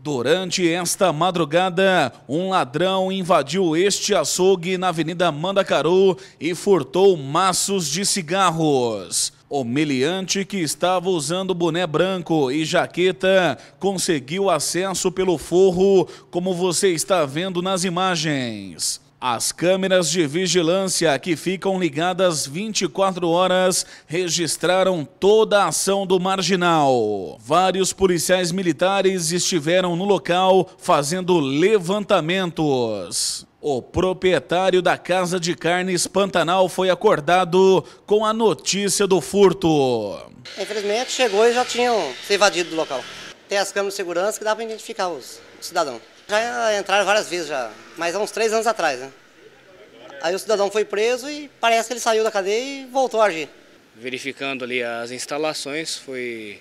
Durante esta madrugada, um ladrão invadiu este açougue na Avenida Mandacaru e furtou maços de cigarros. O meliante que estava usando boné branco e jaqueta conseguiu acesso pelo forro, como você está vendo nas imagens. As câmeras de vigilância que ficam ligadas 24 horas registraram toda a ação do marginal. Vários policiais militares estiveram no local fazendo levantamentos. O proprietário da casa de carnes Pantanal foi acordado com a notícia do furto. Infelizmente chegou e já tinham se evadido do local. Tem as câmeras de segurança que dá para identificar os cidadãos. Já entraram várias vezes já, mas há uns três anos atrás, né? Aí o cidadão foi preso e parece que ele saiu da cadeia e voltou a agir. Verificando ali as instalações, foi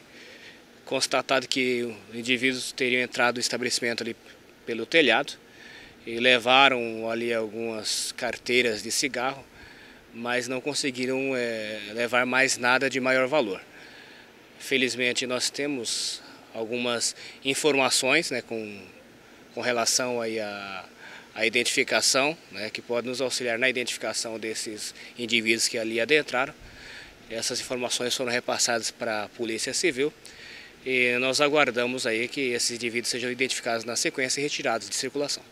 constatado que indivíduos teriam entrado no estabelecimento ali pelo telhado e levaram ali algumas carteiras de cigarro, mas não conseguiram é, levar mais nada de maior valor. Felizmente nós temos algumas informações né, com com relação aí a, a identificação, né, que pode nos auxiliar na identificação desses indivíduos que ali adentraram. Essas informações foram repassadas para a Polícia Civil e nós aguardamos aí que esses indivíduos sejam identificados na sequência e retirados de circulação.